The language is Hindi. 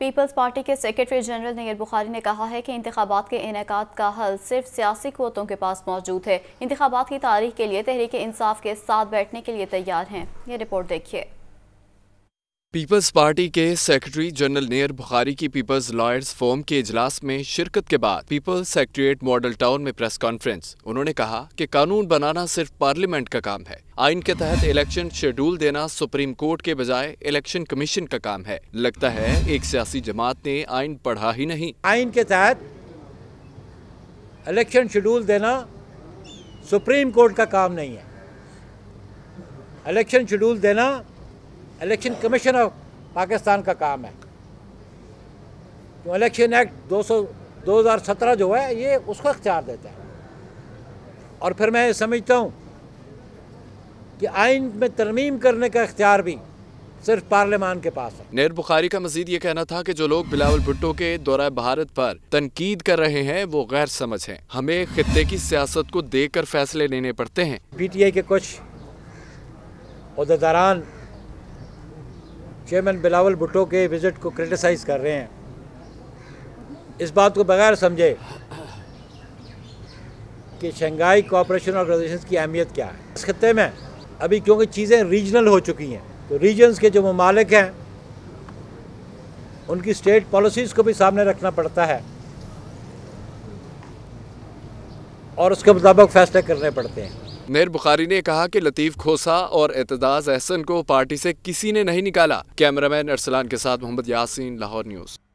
पीपल्स पार्टी के सेक्रेटरी जनरल नैर बुखारी ने कहा है कि इंतबात के इनका का हल सिर्फ सियासी कोतों के पास मौजूद है इंतबात की तारीख के लिए तहरीक इंसाफ के साथ बैठने के लिए तैयार हैं ये रिपोर्ट देखिए पीपल्स पार्टी के सेक्रेटरी जनरल नेयर बुखारी की पीपल्स लॉयर्स फोरम के इजलास में शिरकत के बाद पीपल्स सेक्रेटरिएट मॉडल टाउन में प्रेस कॉन्फ्रेंस उन्होंने कहा कि कानून बनाना सिर्फ पार्लियामेंट का काम है आइन के तहत इलेक्शन शेड्यूल देना सुप्रीम कोर्ट के बजाय इलेक्शन कमीशन का काम है लगता है एक सियासी जमात ने आइन पढ़ा ही नहीं आइन के तहत इलेक्शन शेड्यूल देना सुप्रीम कोर्ट का काम नहीं है इलेक्शन शेड्यूल देना इलेक्शन कमीशन ऑफ पाकिस्तान का काम है तो इलेक्शन एक्ट 200 2017 जो है ये उसको अख्तियार देता है और फिर मैं समझता हूँ कि आइन में तरमीम करने का अख्तियार भी सिर्फ पार्लियामान के पास है नेर बुखारी का मजीद ये कहना था कि जो लोग बिलावल भुट्टो के दौरा भारत पर तनकीद कर रहे हैं वो गैर समझ हैं हमें खत्े की सियासत को देख कर फैसले लेने पड़ते हैं पी टी आई के कुछ अहदेदारान चेयरमैन बिलावल भुट्टो के विज़िट को क्रिटिसाइज़ कर रहे हैं इस बात को बगैर समझे कि शंघाई कॉपरेशन ऑर्गेनाइजेशन की अहमियत क्या है इस खत्े में अभी क्योंकि चीज़ें रीजनल हो चुकी हैं तो रीजन्स के जो ममालिक हैं उनकी स्टेट पॉलिसीज़ को भी सामने रखना पड़ता है और उसके मुताबिक फैसले करने पड़ते हैं मेर बुखारी ने कहा कि लतीफ़ खोसा और एतजाज़ अहसन को पार्टी से किसी ने नहीं निकाला कैमरामैन अरसलान के साथ मोहम्मद यासिन लाहौर न्यूज़